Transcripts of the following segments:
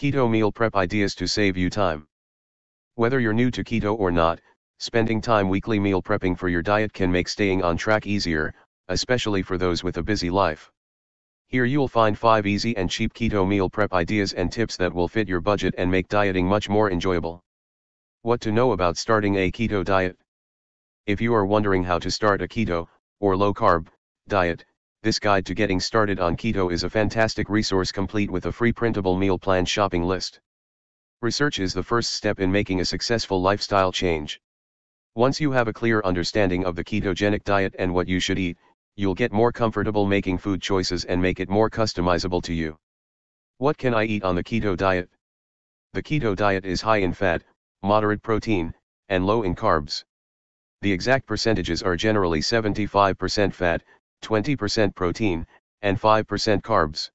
Keto meal prep ideas to save you time. Whether you're new to keto or not, spending time weekly meal prepping for your diet can make staying on track easier, especially for those with a busy life. Here you'll find 5 easy and cheap keto meal prep ideas and tips that will fit your budget and make dieting much more enjoyable. What to know about starting a keto diet? If you are wondering how to start a keto, or low carb, diet, this guide to getting started on keto is a fantastic resource complete with a free printable meal plan shopping list. Research is the first step in making a successful lifestyle change. Once you have a clear understanding of the ketogenic diet and what you should eat, you'll get more comfortable making food choices and make it more customizable to you. What can I eat on the keto diet? The keto diet is high in fat, moderate protein, and low in carbs. The exact percentages are generally 75% fat, 20% protein, and 5% carbs.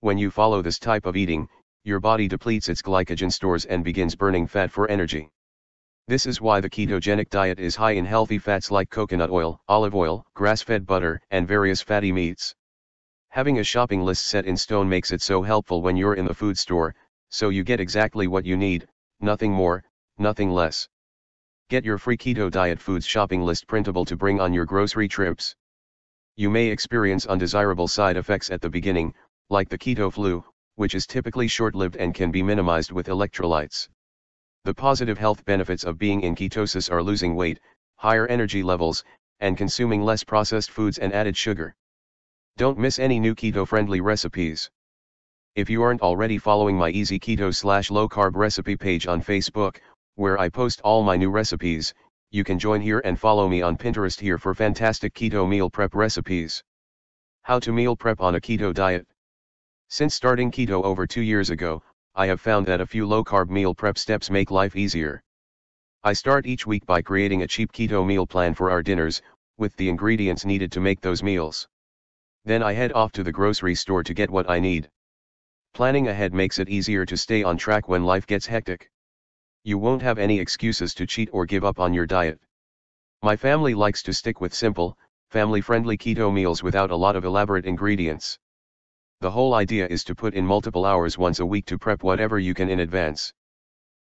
When you follow this type of eating, your body depletes its glycogen stores and begins burning fat for energy. This is why the ketogenic diet is high in healthy fats like coconut oil, olive oil, grass-fed butter, and various fatty meats. Having a shopping list set in stone makes it so helpful when you're in the food store, so you get exactly what you need, nothing more, nothing less. Get your free keto diet foods shopping list printable to bring on your grocery trips you may experience undesirable side effects at the beginning, like the keto flu, which is typically short-lived and can be minimized with electrolytes. The positive health benefits of being in ketosis are losing weight, higher energy levels, and consuming less processed foods and added sugar. Don't miss any new keto-friendly recipes. If you aren't already following my easy keto slash low carb recipe page on Facebook, where I post all my new recipes, you can join here and follow me on Pinterest here for fantastic keto meal prep recipes. How to meal prep on a keto diet. Since starting keto over two years ago, I have found that a few low-carb meal prep steps make life easier. I start each week by creating a cheap keto meal plan for our dinners, with the ingredients needed to make those meals. Then I head off to the grocery store to get what I need. Planning ahead makes it easier to stay on track when life gets hectic. You won't have any excuses to cheat or give up on your diet. My family likes to stick with simple, family-friendly keto meals without a lot of elaborate ingredients. The whole idea is to put in multiple hours once a week to prep whatever you can in advance.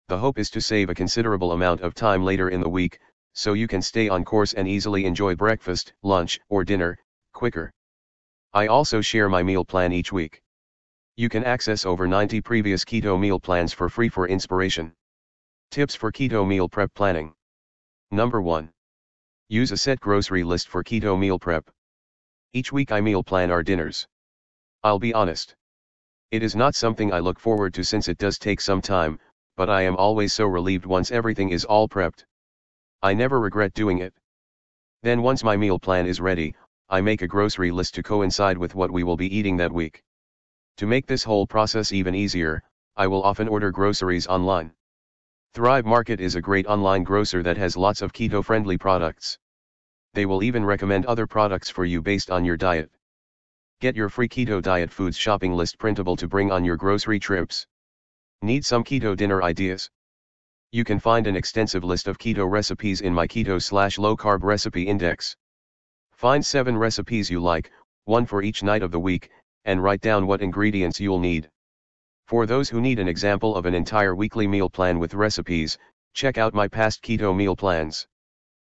The hope is to save a considerable amount of time later in the week, so you can stay on course and easily enjoy breakfast, lunch, or dinner, quicker. I also share my meal plan each week. You can access over 90 previous keto meal plans for free for inspiration. Tips for keto meal prep planning. Number 1. Use a set grocery list for keto meal prep. Each week I meal plan our dinners. I'll be honest. It is not something I look forward to since it does take some time, but I am always so relieved once everything is all prepped. I never regret doing it. Then once my meal plan is ready, I make a grocery list to coincide with what we will be eating that week. To make this whole process even easier, I will often order groceries online. Thrive Market is a great online grocer that has lots of keto-friendly products. They will even recommend other products for you based on your diet. Get your free keto diet foods shopping list printable to bring on your grocery trips. Need some keto dinner ideas? You can find an extensive list of keto recipes in my keto slash low carb recipe index. Find 7 recipes you like, one for each night of the week, and write down what ingredients you'll need. For those who need an example of an entire weekly meal plan with recipes, check out my past keto meal plans.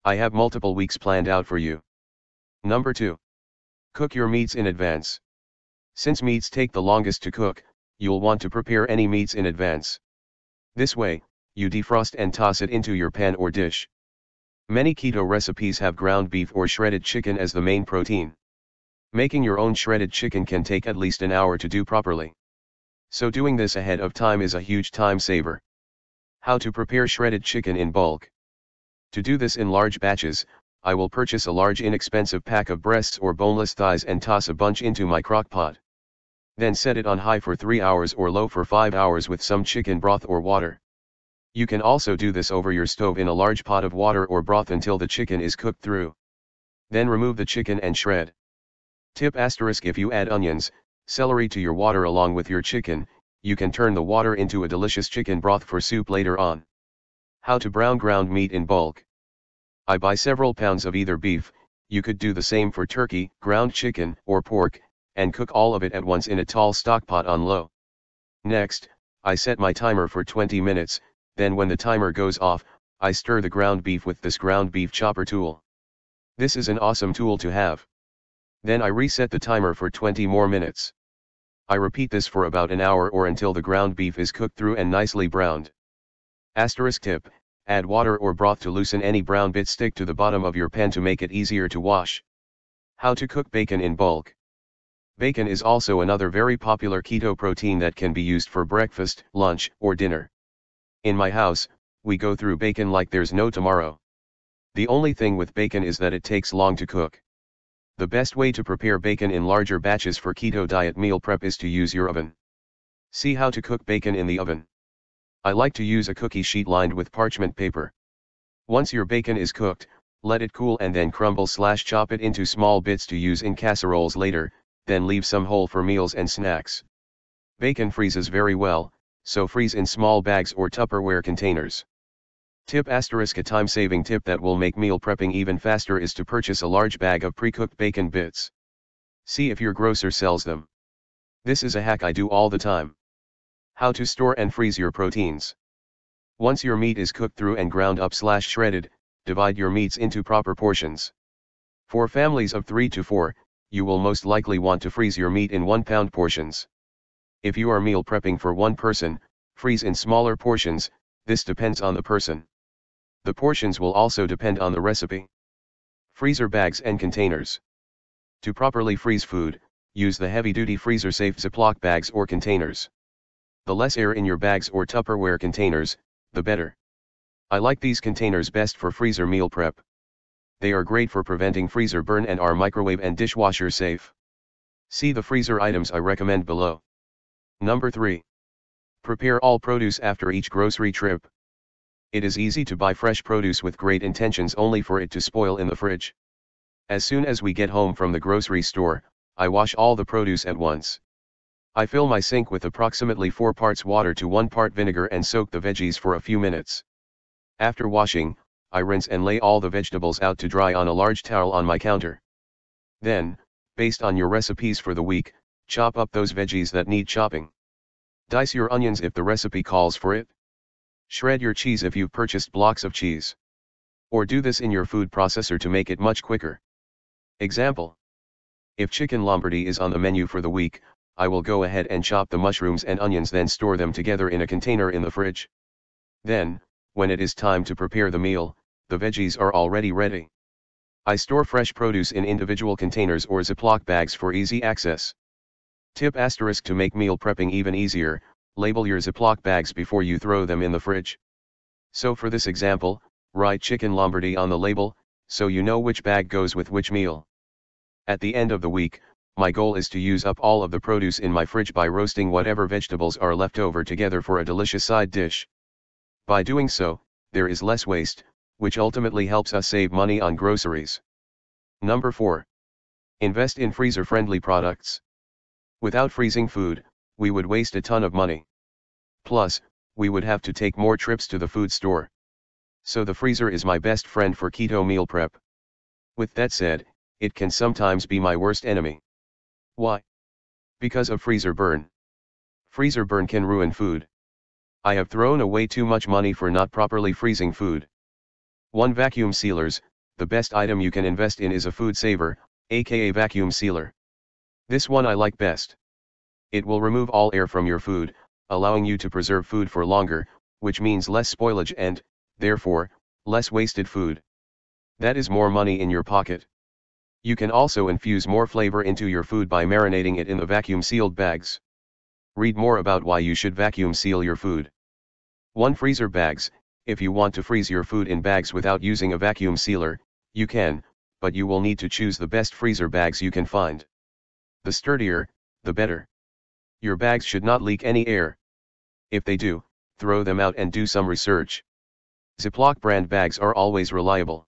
I have multiple weeks planned out for you. Number 2. Cook your meats in advance. Since meats take the longest to cook, you'll want to prepare any meats in advance. This way, you defrost and toss it into your pan or dish. Many keto recipes have ground beef or shredded chicken as the main protein. Making your own shredded chicken can take at least an hour to do properly so doing this ahead of time is a huge time saver. How to prepare shredded chicken in bulk. To do this in large batches, I will purchase a large inexpensive pack of breasts or boneless thighs and toss a bunch into my crock pot. Then set it on high for 3 hours or low for 5 hours with some chicken broth or water. You can also do this over your stove in a large pot of water or broth until the chicken is cooked through. Then remove the chicken and shred. Tip asterisk if you add onions, celery to your water along with your chicken, you can turn the water into a delicious chicken broth for soup later on. How to brown ground meat in bulk. I buy several pounds of either beef, you could do the same for turkey, ground chicken, or pork, and cook all of it at once in a tall stock pot on low. Next, I set my timer for 20 minutes, then when the timer goes off, I stir the ground beef with this ground beef chopper tool. This is an awesome tool to have. Then I reset the timer for 20 more minutes. I repeat this for about an hour or until the ground beef is cooked through and nicely browned. Asterisk tip, add water or broth to loosen any brown bit stick to the bottom of your pan to make it easier to wash. How to cook bacon in bulk. Bacon is also another very popular keto protein that can be used for breakfast, lunch, or dinner. In my house, we go through bacon like there's no tomorrow. The only thing with bacon is that it takes long to cook. The best way to prepare bacon in larger batches for keto diet meal prep is to use your oven. See how to cook bacon in the oven. I like to use a cookie sheet lined with parchment paper. Once your bacon is cooked, let it cool and then crumble slash chop it into small bits to use in casseroles later, then leave some whole for meals and snacks. Bacon freezes very well, so freeze in small bags or Tupperware containers. Tip asterisk A time-saving tip that will make meal prepping even faster is to purchase a large bag of pre-cooked bacon bits. See if your grocer sells them. This is a hack I do all the time. How to store and freeze your proteins. Once your meat is cooked through and ground up slash shredded, divide your meats into proper portions. For families of 3 to 4, you will most likely want to freeze your meat in 1 pound portions. If you are meal prepping for one person, freeze in smaller portions, this depends on the person. The portions will also depend on the recipe. Freezer bags and containers. To properly freeze food, use the heavy-duty freezer-safe Ziploc bags or containers. The less air in your bags or Tupperware containers, the better. I like these containers best for freezer meal prep. They are great for preventing freezer burn and are microwave and dishwasher safe. See the freezer items I recommend below. Number 3. Prepare all produce after each grocery trip it is easy to buy fresh produce with great intentions only for it to spoil in the fridge. As soon as we get home from the grocery store, I wash all the produce at once. I fill my sink with approximately 4 parts water to 1 part vinegar and soak the veggies for a few minutes. After washing, I rinse and lay all the vegetables out to dry on a large towel on my counter. Then, based on your recipes for the week, chop up those veggies that need chopping. Dice your onions if the recipe calls for it. Shred your cheese if you've purchased blocks of cheese. Or do this in your food processor to make it much quicker. Example. If chicken lombardy is on the menu for the week, I will go ahead and chop the mushrooms and onions then store them together in a container in the fridge. Then, when it is time to prepare the meal, the veggies are already ready. I store fresh produce in individual containers or Ziploc bags for easy access. Tip asterisk to make meal prepping even easier, label your Ziploc bags before you throw them in the fridge. So for this example, write chicken Lombardy on the label, so you know which bag goes with which meal. At the end of the week, my goal is to use up all of the produce in my fridge by roasting whatever vegetables are left over together for a delicious side dish. By doing so, there is less waste, which ultimately helps us save money on groceries. Number 4. Invest in freezer-friendly products. Without freezing food, we would waste a ton of money. Plus, we would have to take more trips to the food store. So the freezer is my best friend for keto meal prep. With that said, it can sometimes be my worst enemy. Why? Because of freezer burn. Freezer burn can ruin food. I have thrown away too much money for not properly freezing food. 1 Vacuum Sealers, the best item you can invest in is a food saver, aka vacuum sealer. This one I like best. It will remove all air from your food, allowing you to preserve food for longer, which means less spoilage and, therefore, less wasted food. That is more money in your pocket. You can also infuse more flavor into your food by marinating it in the vacuum sealed bags. Read more about why you should vacuum seal your food. 1. Freezer bags. If you want to freeze your food in bags without using a vacuum sealer, you can, but you will need to choose the best freezer bags you can find. The sturdier, the better. Your bags should not leak any air, if they do, throw them out and do some research. Ziploc brand bags are always reliable.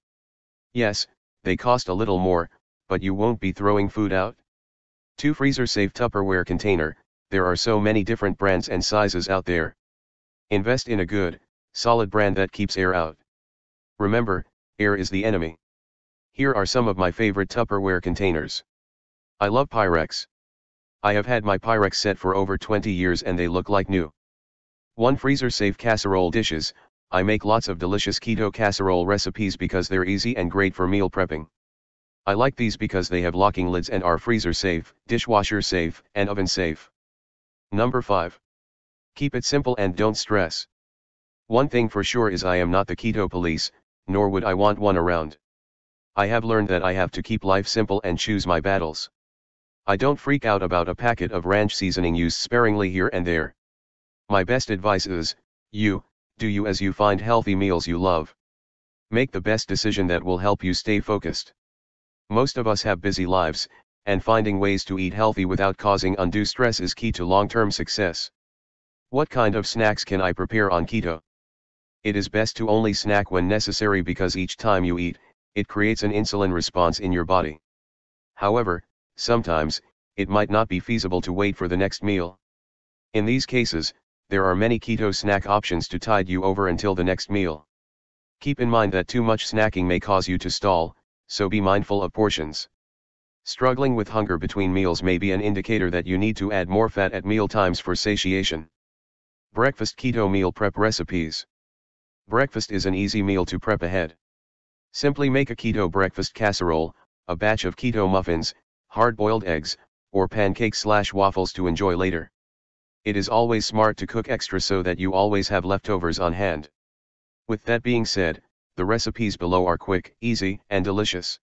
Yes, they cost a little more, but you won't be throwing food out. 2 Freezer Safe Tupperware Container There are so many different brands and sizes out there. Invest in a good, solid brand that keeps air out. Remember, air is the enemy. Here are some of my favorite Tupperware containers. I love Pyrex. I have had my Pyrex set for over 20 years and they look like new. 1 Freezer safe casserole dishes, I make lots of delicious keto casserole recipes because they're easy and great for meal prepping. I like these because they have locking lids and are freezer safe, dishwasher safe, and oven safe. Number 5. Keep it simple and don't stress. One thing for sure is I am not the keto police, nor would I want one around. I have learned that I have to keep life simple and choose my battles. I don't freak out about a packet of ranch seasoning used sparingly here and there. My best advice is, you, do you as you find healthy meals you love. Make the best decision that will help you stay focused. Most of us have busy lives, and finding ways to eat healthy without causing undue stress is key to long-term success. What kind of snacks can I prepare on keto? It is best to only snack when necessary because each time you eat, it creates an insulin response in your body. However, sometimes, it might not be feasible to wait for the next meal. In these cases, there are many keto snack options to tide you over until the next meal. Keep in mind that too much snacking may cause you to stall, so be mindful of portions. Struggling with hunger between meals may be an indicator that you need to add more fat at meal times for satiation. Breakfast Keto Meal Prep Recipes Breakfast is an easy meal to prep ahead. Simply make a keto breakfast casserole, a batch of keto muffins, hard-boiled eggs, or pancake slash waffles to enjoy later. It is always smart to cook extra so that you always have leftovers on hand. With that being said, the recipes below are quick, easy, and delicious.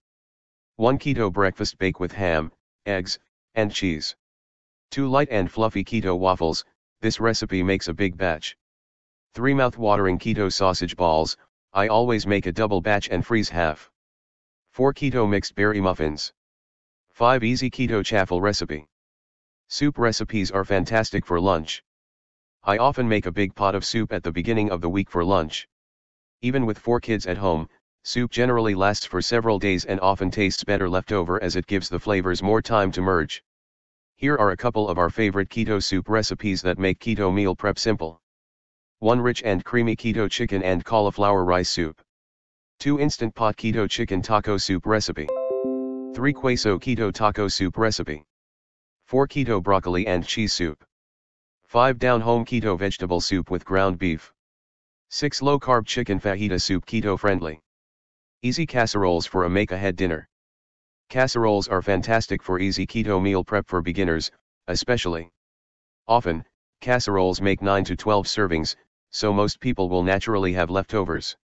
1 Keto breakfast bake with ham, eggs, and cheese. 2 light and fluffy keto waffles, this recipe makes a big batch. 3 mouth-watering keto sausage balls, I always make a double batch and freeze half. 4 Keto mixed berry muffins. 5 easy keto chaffle recipe. Soup recipes are fantastic for lunch. I often make a big pot of soup at the beginning of the week for lunch. Even with four kids at home, soup generally lasts for several days and often tastes better left over as it gives the flavors more time to merge. Here are a couple of our favorite keto soup recipes that make keto meal prep simple. 1 Rich and creamy keto chicken and cauliflower rice soup. 2 Instant pot keto chicken taco soup recipe. 3 Queso keto taco soup recipe. 4 keto broccoli and cheese soup. 5 down home keto vegetable soup with ground beef. 6 low carb chicken fajita soup keto friendly. Easy casseroles for a make ahead dinner. Casseroles are fantastic for easy keto meal prep for beginners, especially. Often, casseroles make 9 to 12 servings, so most people will naturally have leftovers.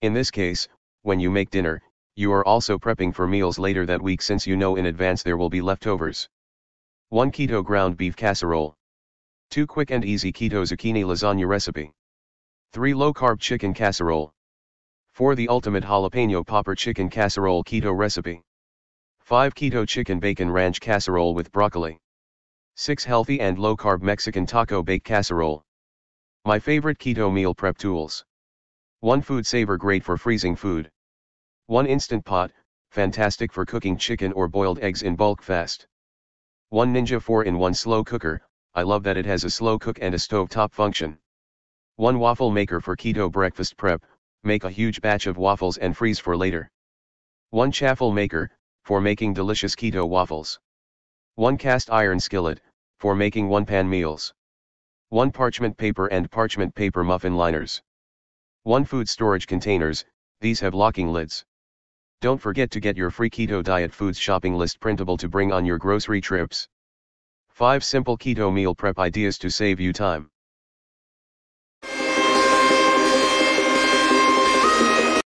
In this case, when you make dinner, you are also prepping for meals later that week since you know in advance there will be leftovers. 1 keto ground beef casserole. 2 quick and easy keto zucchini lasagna recipe. 3 low carb chicken casserole. 4 the ultimate jalapeno popper chicken casserole keto recipe. 5 keto chicken bacon ranch casserole with broccoli. 6 healthy and low carb Mexican taco bake casserole. My favorite keto meal prep tools. 1 food saver great for freezing food. 1 instant pot, fantastic for cooking chicken or boiled eggs in bulk fast. One Ninja 4-in-1 slow cooker, I love that it has a slow cook and a stove top function. One waffle maker for keto breakfast prep, make a huge batch of waffles and freeze for later. One chaffle maker, for making delicious keto waffles. One cast iron skillet, for making one pan meals. One parchment paper and parchment paper muffin liners. One food storage containers, these have locking lids. Don't forget to get your free keto diet foods shopping list printable to bring on your grocery trips. 5 Simple Keto Meal Prep Ideas to Save You Time